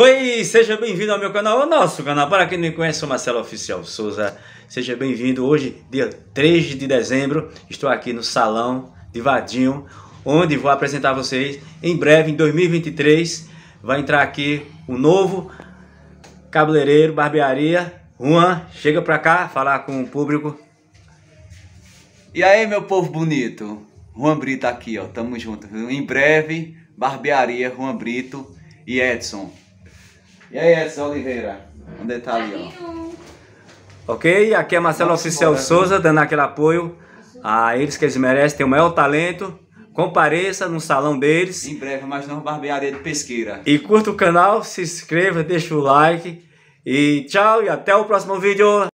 Oi, seja bem-vindo ao meu canal, ao nosso canal. Para quem não me conhece, sou Marcelo Oficial Souza. Seja bem-vindo. Hoje, dia 3 de dezembro, estou aqui no Salão de Vadinho, onde vou apresentar a vocês em breve, em 2023, vai entrar aqui o um novo cabeleireiro, barbearia. Juan, chega para cá falar com o público. E aí, meu povo bonito? Juan Brito aqui, ó. Tamo junto. Em breve, barbearia Juan Brito e Edson. E aí, Edson Oliveira? Onde está ali, ó? Ok, aqui é Marcelo Nossa, Oficial bora, Souza, dando aquele apoio a eles que eles merecem, tem o maior talento. Compareça no salão deles. Em breve, mais nova barbearia de pesqueira. E curta o canal, se inscreva, deixa o like. E tchau e até o próximo vídeo.